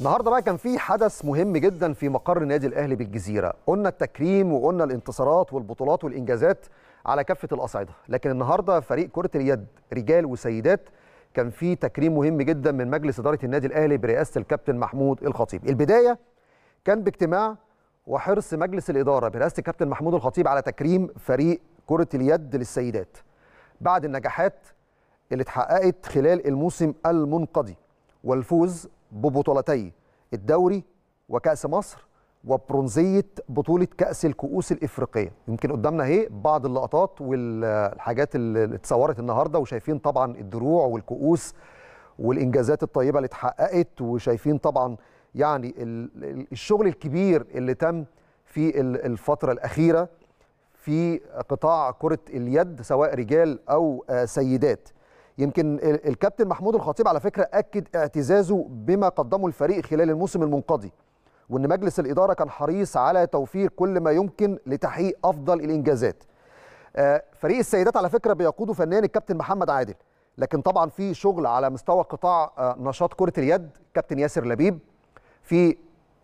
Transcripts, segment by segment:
النهارده بقى كان في حدث مهم جدا في مقر النادي الاهلي بالجزيره قلنا التكريم وقلنا الانتصارات والبطولات والانجازات على كافه الاصعده لكن النهارده فريق كره اليد رجال وسيدات كان في تكريم مهم جدا من مجلس اداره النادي الاهلي برئاسه الكابتن محمود الخطيب البدايه كان باجتماع وحرص مجلس الاداره برئاسه الكابتن محمود الخطيب على تكريم فريق كره اليد للسيدات بعد النجاحات اللي اتحققت خلال الموسم المنقضي والفوز ببطولتي الدوري وكأس مصر وبرونزية بطولة كأس الكؤوس الإفريقية يمكن قدامنا اهي بعض اللقطات والحاجات اللي اتصورت النهاردة وشايفين طبعا الدروع والكؤوس والإنجازات الطيبة اللي اتحققت وشايفين طبعا يعني الشغل الكبير اللي تم في الفترة الأخيرة في قطاع كرة اليد سواء رجال أو آه، سيدات يمكن الكابتن محمود الخطيب على فكره اكد اعتزازه بما قدمه الفريق خلال الموسم المنقضي وان مجلس الاداره كان حريص على توفير كل ما يمكن لتحقيق افضل الانجازات آه، فريق السيدات على فكره بيقوده فنان الكابتن محمد عادل لكن طبعا في شغل على مستوى قطاع آه، نشاط كره اليد كابتن ياسر لبيب في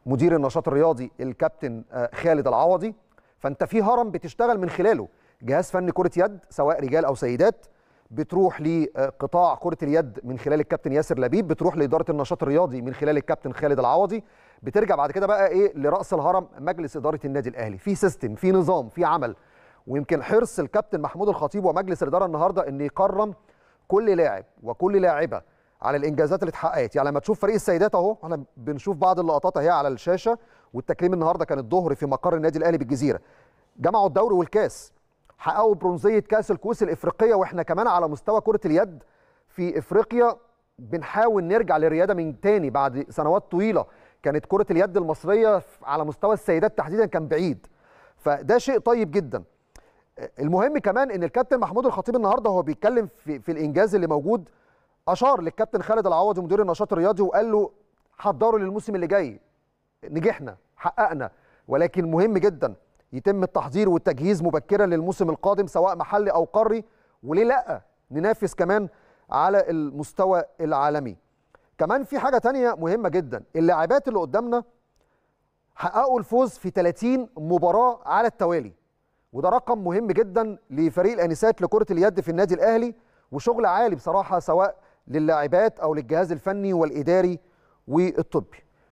مدير النشاط الرياضي الكابتن آه، خالد العوضي فانت في هرم بتشتغل من خلاله جهاز فني كره يد سواء رجال او سيدات بتروح لقطاع آه، كره اليد من خلال الكابتن ياسر لبيب بتروح لاداره النشاط الرياضي من خلال الكابتن خالد العوضي بترجع بعد كده بقى ايه لراس الهرم مجلس اداره النادي الاهلي في سيستم في نظام في عمل ويمكن حرص الكابتن محمود الخطيب ومجلس الاداره النهارده ان يكرم كل لاعب وكل لاعبه على الانجازات اللي اتحققت يعني لما تشوف فريق السيدات اهو احنا بنشوف بعض اللقطات اهي على الشاشه والتكريم النهارده كان الظهر في مقر النادي الاهلي بالجزيره جمعوا الدوري والكاس حققوا برونزيه كاس الكؤوس الافريقيه واحنا كمان على مستوى كره اليد في افريقيا بنحاول نرجع للرياده من تاني بعد سنوات طويله كانت كره اليد المصريه على مستوى السيدات تحديدا كان بعيد فده شيء طيب جدا المهم كمان ان الكابتن محمود الخطيب النهارده هو بيتكلم في, في الانجاز اللي موجود اشار للكابتن خالد العوضي مدير النشاط الرياضي وقال له حضروا للموسم اللي جاي نجحنا حققنا ولكن مهم جدا يتم التحضير والتجهيز مبكرا للموسم القادم سواء محلي او قاري وليه لا ننافس كمان على المستوى العالمي كمان في حاجه تانية مهمه جدا اللاعبات اللي قدامنا حققوا الفوز في 30 مباراه على التوالي وده رقم مهم جدا لفريق الانسات لكره اليد في النادي الاهلي وشغل عالي بصراحه سواء للاعبات او للجهاز الفني والاداري والطبي